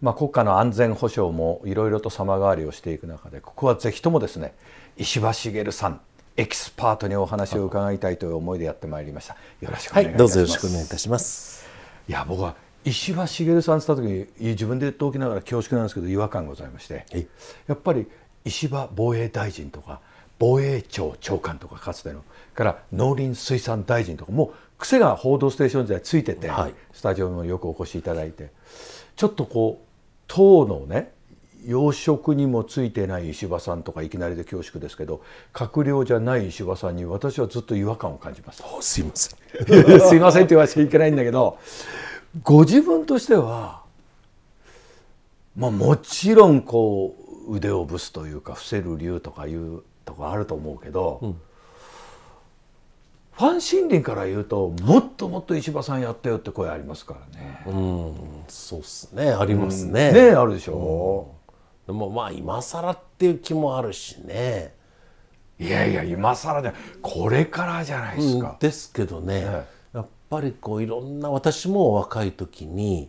まあ、国家の安全保障もいろいろと様変わりをしていく中でここはぜひともですね石破茂さんエキスパートにお話を伺いたいという思いでやってまいりましたよろしくお願いいたします、はい、どうぞよろしくお願いいたしますいや僕は石破茂さんした時に自分で言っておきながら恐縮なんですけど違和感ございましてやっぱり石破防衛大臣とか防衛庁長官とかかつてのから農林水産大臣とかも癖が「報道ステーション」時代ついてて、スタジオにもよくお越しいただいてちょっとこう党のね要職にもついてない石破さんとかいきなりで恐縮ですけど閣僚じゃない石破さんに私はずっと違和感を感じます すいません すいませんって言わせちゃいけないんだけどご自分としてはまあもちろんこう腕をぶすというか伏せる理由とかいうとこあると思うけど、うんファン心理から言うともっともっと石破さんやったよって声ありますからね。うん、そうっすねありますね。うん、ねあるでしょ、うん、でもまあ今更っていう気もあるしね。いやいや今更じゃこれからじゃないですか。うん、ですけどね、はい、やっぱりこういろんな私も若い時に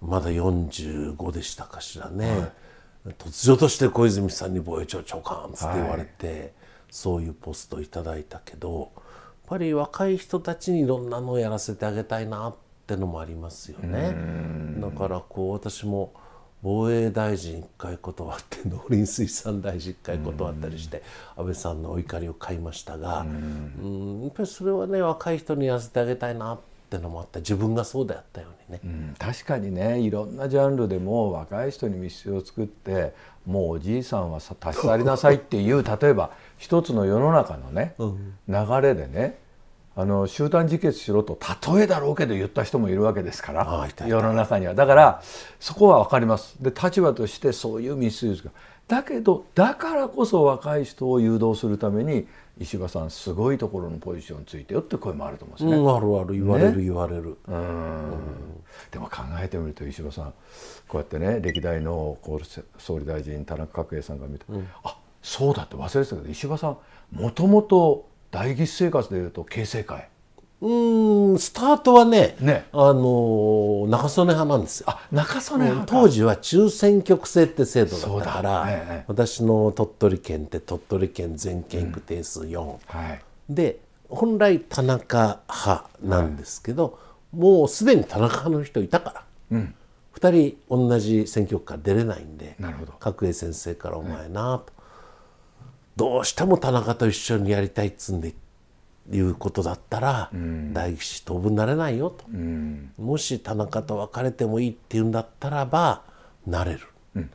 まだ45でしたかしらね、はい、突如として小泉さんに防衛庁長官って言われて、はい、そういうポストをいただいたけど。ぱり若い人たちにいろんなのをやらせてあげたいなってのもありますよね。だからこう私も防衛大臣1回断って農林水産大臣1回断ったりして安倍さんのお怒りを買いましたがうんやっぱりそれはね若い人にやらせてあげたいなっってのもあった自分がそうであったようにね、うん、確かにねいろんなジャンルでも若い人に密道を作ってもうおじいさんはさ立ち去りなさいっていう例えば一つの世の中のね、うん、流れでねあの集団自決しろと例えだろうけど言った人もいるわけですから世の中にはだからそこは分かりますで立場としてそういう密スですズがだけどだからこそ若い人を誘導するために石破さんすごいところのポジションついてよって声もあると思うんですね。あるある言われる、言われる。うん、でも考えてみると石破さんこうやってね歴代の総理大臣田中角栄さんが見て、うん、あそうだって忘れてたけど石破さんもともと代議士生活でいうと形成会うんスタートはね、ね、あの中曽根派なんですよあ中曽根派当時は中選挙区制って制度だったから、ねね、私の鳥取県って鳥取県全県区定数4、うんはい、で本来田中派なんですけど、はい、もうすでに田中派の人いたから、うん、2人同じ選挙区から出れないんで角栄先生から「お前な」と、どうしても田中と一緒にやりたいっつんで言って。いうことだったら、うん、大吉当分なれないよと、うん、もし田中と別れてもいいっていうんだったらばなれる、うん、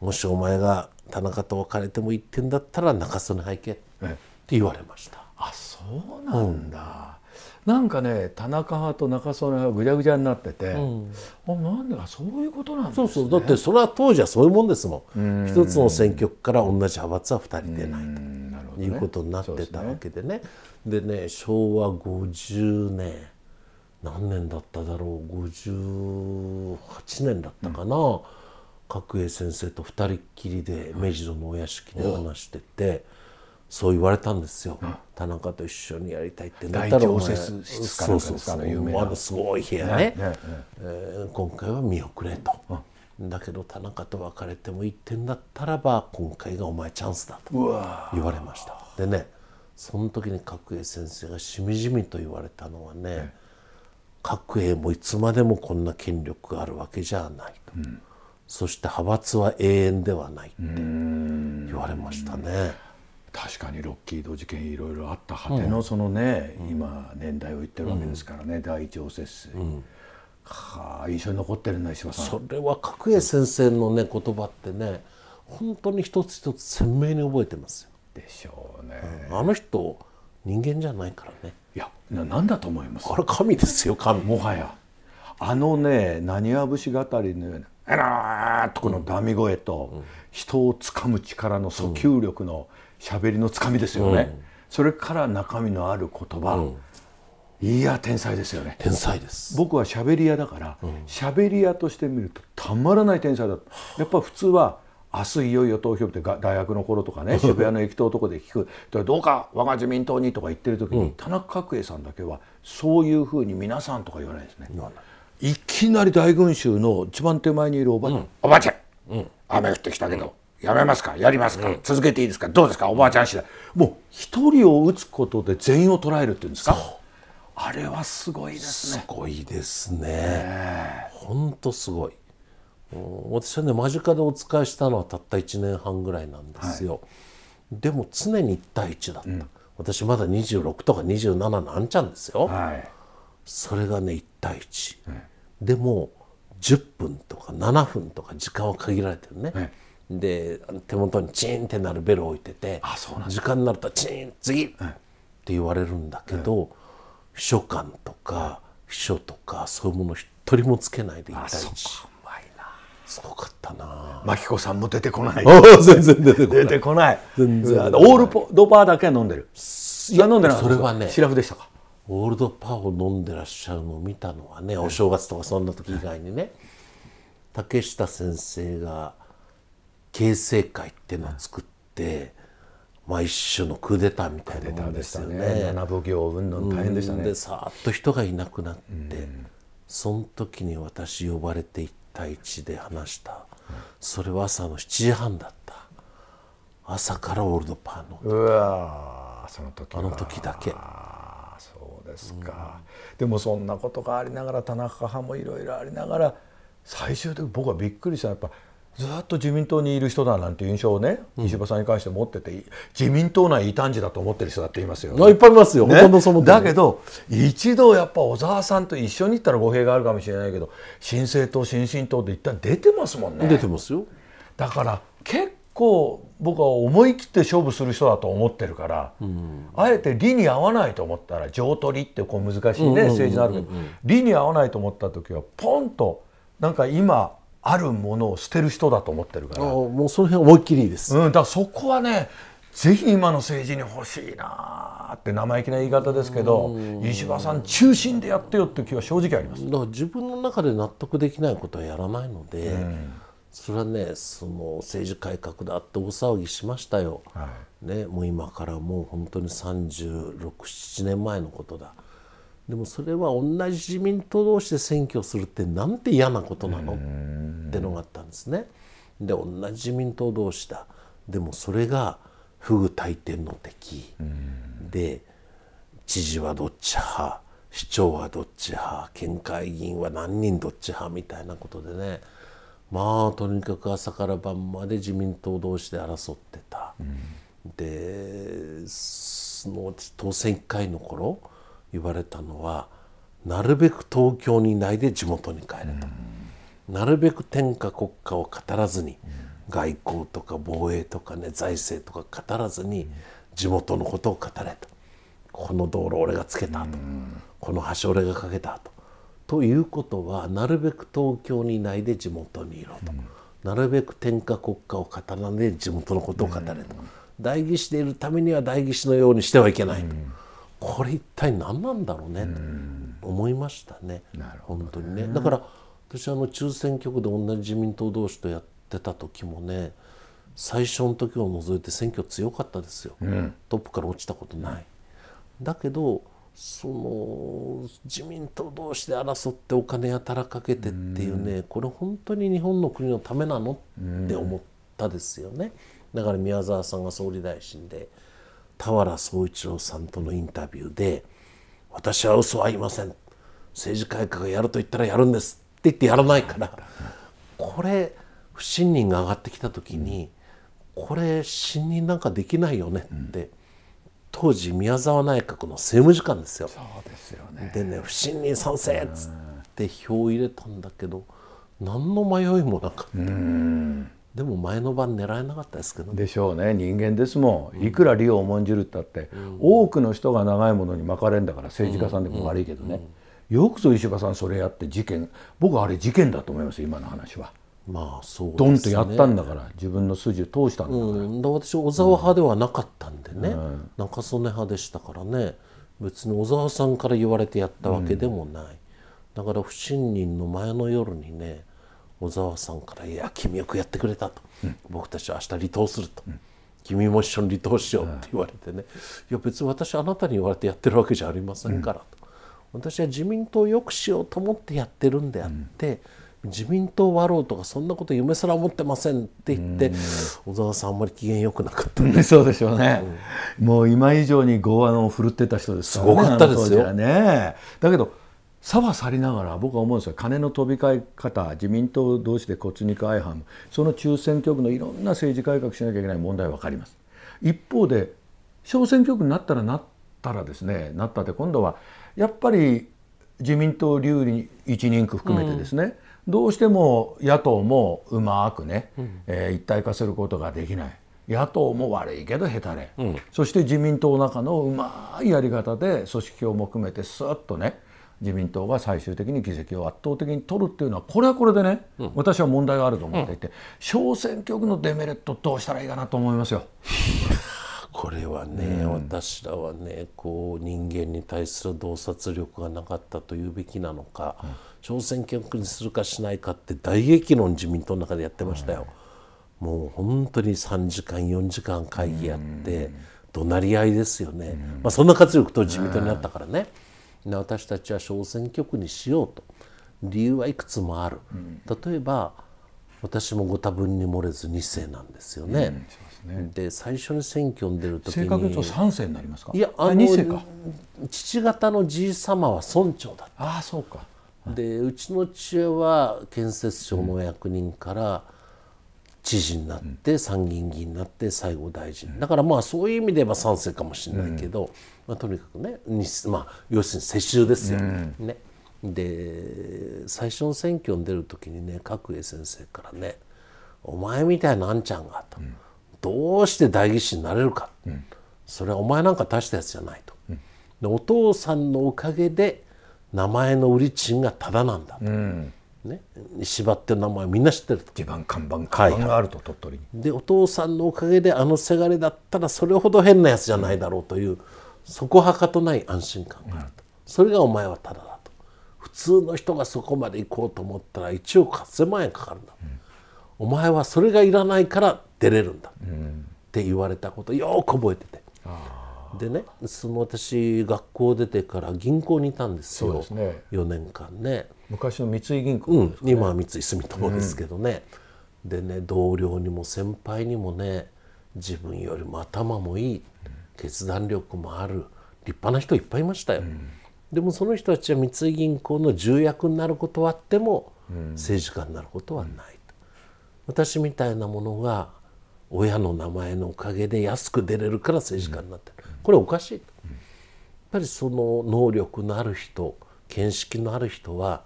もしお前が田中と別れてもいいって言うんだったら中曽根拝見って言われましたあそうなんだ、なんかね田中派と中曽根派ぐちゃぐちゃになってて、うん、あなんだそういうことなんですねそうそうだってそれは当時はそういうもんですもん一つの選挙区から同じ派閥は二人でないと。いうことになってたわけでね。でね昭和50年何年だっただろう58年だったかな、うん、角栄先生と2人っきりで明治のお屋敷で話してて。そう言われたんですよ、うん、田中と一緒にやりたいってなったらお前そうそうそうあのすごい部屋ね、ねねえー、今回は見送れと、だけど田中と別れても言ってんだったらば今回がお前チャンスだと言われましたでねその時に角栄先生がしみじみと言われたのはね角栄もいつまでもこんな権力があるわけじゃないと、うん、そして派閥は永遠ではないって言われましたね。確かにロッキード事件いろいろあった果てのそのね、うん、今年代を言ってるわけですからね、うん、第一応接水、うん、はあ印象に残ってるね石破さんそれは角栄先生のね言葉ってね本当に一つ一つ鮮明に覚えてますよでしょうね、うん、あの人人間じゃないからねいやななんだと思いますあれ神ですよ神もはやあのね浪花節語りのような「えらーとこのダミ声と、うん、人をつかむ力の訴求力のしゃべりのつかみですよね、うん、それから中身のある言葉、いや天才ですよね天才です僕は喋り屋だから喋、うん、り屋として見るとたまらない天才だやっぱ普通は明日いよいよ投票日って大学の頃とかね 渋谷の駅頭とかで聞くどうか我が自民党にとか言ってる時に、うん、田中角栄さんだけはそういうふうに皆さんとか言わないですね、うん、いきなり大群衆の一番手前にいるおばあちゃん、おばあちゃん、雨降ってきたけど、やめますかやりますか、うん、続けていいですかどうですかおばあちゃん次第もう一人を打つことで全員を捉えるっていうんですかあれはすごいですねすごいですね本当、すごい私はね間近でお使いしたのはたった1年半ぐらいなんですよ、はい、でも常に1対1だった、うん、私まだ26とか27なんちゃんですよ、はい、それがね1対1、でも10分とか7分とか時間は限られてるね、はいで手元にチーンってなるベルを置いてて時間になるとチーン次、って言われるんだけど、秘書官とか秘書とかそういうもの一人もつけないでいたいしすごかったな真紀子さんも出てこない 全然出てこない出てこない全然オールポドパーだけ飲んでるいや飲んでないそれはねシラフでしたかオールドパーを飲んでらっしゃるのを見たのはね、お正月とかそんな時以外にね、竹下先生が形成会っていうのを作って、まあ、一種のクーデターみたいなもんですよね。ね7奉うん大変でしたね。でさっと人がいなくなって、うん、その時に私呼ばれてた対置で話した、うん、それは朝の7時半だった朝からオールドパーのうわその時あの時だけ。そうですか、うん、でもそんなことがありながら田中派もいろいろありながら最終的に僕はびっくりしたやっぱずっと自民党にいる人だなんて印象をね、うん、石破さんに関して持ってて自民党内異端児だと思ってる人だっていますよ、ね、いっぱいいますよ、ね、ほとんどそのだけど一度やっぱ小沢さんと一緒に行ったら語弊があるかもしれないけど新政党新進党で一旦出てますもんね出てますよだから結構僕は思い切って勝負する人だと思ってるから、うん、あえて理に合わないと思ったら上取りってこう難しいね、政治になるけど理に合わないと思った時はポンとなんか今あるものを捨てる人だと思ってるからもうその辺思いっきりいいです、うん、だからそこはねぜひ今の政治に欲しいなって生意気な言い方ですけど石破さん中心でやってよって気は正直ありますだから自分の中で納得できないことはやらないので、うん、それはねその政治改革だって大騒ぎしましたよ、はい、ね、もう今からもう本当に3 6 7年前のことだ。でもそれは同じ自民党同士で選挙するってなんて嫌なことなのってのがあったんですね。で同じ自民党同士だでもそれが不具大天の敵で知事はどっち派市長はどっち派県会議員は何人どっち派みたいなことでねまあとにかく朝から晩まで自民党同士で争ってた。でその当選1回の頃言われたのはなるべく東京にいないで地元に帰れと、うん、なるべく天下国家を語らずに、うん、外交とか防衛とかね財政とか語らずに地元のことを語れとこの道路俺がつけたと、うん、この橋俺がかけたと。ということはなるべく東京にいないで地元にいろと、なるべく天下国家を語らねで地元のことを語れと、代議士でいるためには代議士のようにしてはいけないと。これ一体何なんだろうねと思いましたねなるほどね本当にねだから私あの中選挙区で同じ自民党同士とやってた時もね最初の時を除いて選挙強かったですよ、うん、トップから落ちたことない。だけどその自民党同士で争ってお金やたらかけてっていうね、うこれ本当に日本の国のためなのって思ったですよね、だから宮沢さんが総理大臣で田原総一郎さんとのインタビューで「私は嘘は言いません政治改革やると言ったらやるんです」って言ってやらないからこれ不信任が上がってきた時にこれ信任なんかできないよねって。当時宮沢内閣の政務次官ですよ。でね不信任賛成っつって票を入れたんだけど何の迷いもなかった。でも前の晩狙えなかったですけど、ね、でしょうね人間ですもんいくら利を重んじるったって、うん、多くの人が長いものに巻かれんだから政治家さんでも悪いけどね、うんうん、よくぞ石破さんそれやって事件僕あれ事件だと思います今の話は。まあそう、ね、ドンとやったんだから自分の筋を通したんだから,、うん、私小沢派ではなかったんでね、中曽根派でしたからね別に小沢さんから言われてやったわけでもない、だから不信任の前の夜にね小沢さんから「いや君よくやってくれた」と「僕たちは明日離党する」と。君も一緒に離党しようって言われてね、いや別に私あなたに言われてやってるわけじゃありませんからと、私は自民党を良くしようと思ってやってるんであって、自民党割ろうとかそんなこと夢すら思ってませんって言って、小沢さんあんまり機嫌よくなかったんで そうでしょうね、うん、もう今以上に剛腕を振るってた人ですね、すごかったですよねだけど差は去りながら僕は思うんですよ金の飛び交い方自民党同士で骨肉相反その中選挙区のいろんな政治改革しなきゃいけない問題は分かります。一方で小選挙区になったらなったらですねなったって今度はやっぱり自民党流に一人区含めてですね、うん、どうしても野党もうまくね、うん、えー、一体化することができない野党も悪いけどへたれ、うん、そして自民党の中のうまいやり方で組織票も含めてすっとね自民党が最終的に議席を圧倒的に取るっていうのはこれはこれでね、うん、私は問題があると思っていて、うん、小選挙区のデメリットどうしたらいいかなと思いますよ。これはね、うん、私らはねこう人間に対する洞察力がなかったというべきなのか、うん、小選挙区にするかしないかって大激論自民党の中でやってましたよ。うん、もう本当に3時間4時間会議やって、怒鳴り合いですよね、まあ、そんな活力と自民党になったからね。私たちは小選挙区にしようと理由はいくつもある、うん、例えば私もご多分に漏れず2世なんですよね。うん、で、最初に選挙に出る時に正世になりますかいやあの父方のじい様は村長だったあそうか、はい、でうちの父親は建設省の役人から、うん知事になって参議院議員になって最後大臣だからまあそういう意味では賛成かもしれないけど、まあ、とにかくねまあ、要するに世襲ですよ、ね。で最初の選挙に出る時にね角栄先生からね「お前みたいなあんちゃんが」と「どうして代議士になれるか」それはお前なんか大したやつじゃない」と。でお父さんのおかげで名前の売り賃がただなんだと。ね、芝って名前みんな知ってる基盤看板看板があると、はい、鳥取にでお父さんのおかげであのせがれだったらそれほど変なやつじゃないだろうというそこはかとない安心感があると、それがお前はただだと普通の人がそこまで行こうと思ったら1億8,000万円かかるんだ、うん、お前はそれがいらないから出れるんだ、うん、って言われたことよく覚えてて。でねその私学校出てから銀行にいたんですよです、ね、4年間ね。昔の三井銀行、ね、うん、今は三井住友ですけどね、うん、でね同僚にも先輩にもね自分よりも頭もいい決断力もある立派な人いっぱいいましたよ、うん、でもその人たちは三井銀行の重役になることはあっても、うん、政治家になることはない、私みたいなものが親の名前のおかげで安く出れるから政治家になってる、これおかしい、やっぱりその能力のある人見識のある人は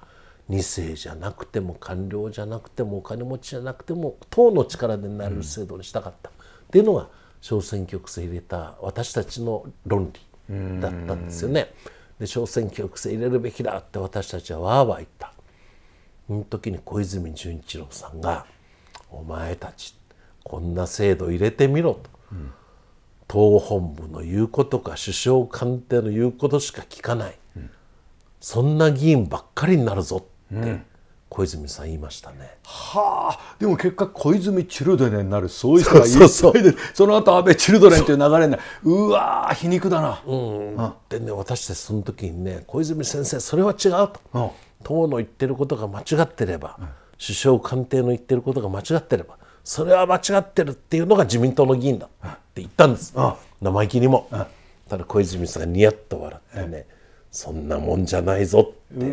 2世じゃなくても官僚じゃなくてもお金持ちじゃなくても党の力でなれる制度にしたかった、っていうのが小選挙区制入れた私たちの論理だったんですよね。で小選挙区制入れるべきだって私たちはわーわー言った。その時に小泉純一郎さんが「お前たちこんな制度入れてみろ」と。うん党本部の言うことか首相官邸の言うことしか聞かない、そんな議員ばっかりになるぞ小泉さん言いましたね。はあでも結果小泉チルドレンになるそういう人がいっぱいそその後安倍チルドレンという流れになるうわ皮肉だな。うん、でね私たちその時にね小泉先生それは違うと、うん、党の言ってることが間違ってれば、うん、首相官邸の言ってることが間違ってればそれは間違ってるっていうのが自民党の議員だって言ったんです、生意気にも。ただ小泉さんがニヤッと笑ってね、そんなもんじゃないぞって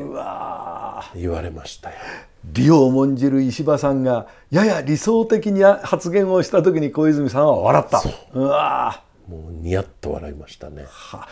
言われましたよ。理を重んじる石破さんがやや理想的に発言をした時に小泉さんは笑った。ううわもうニヤッと笑いましたね。は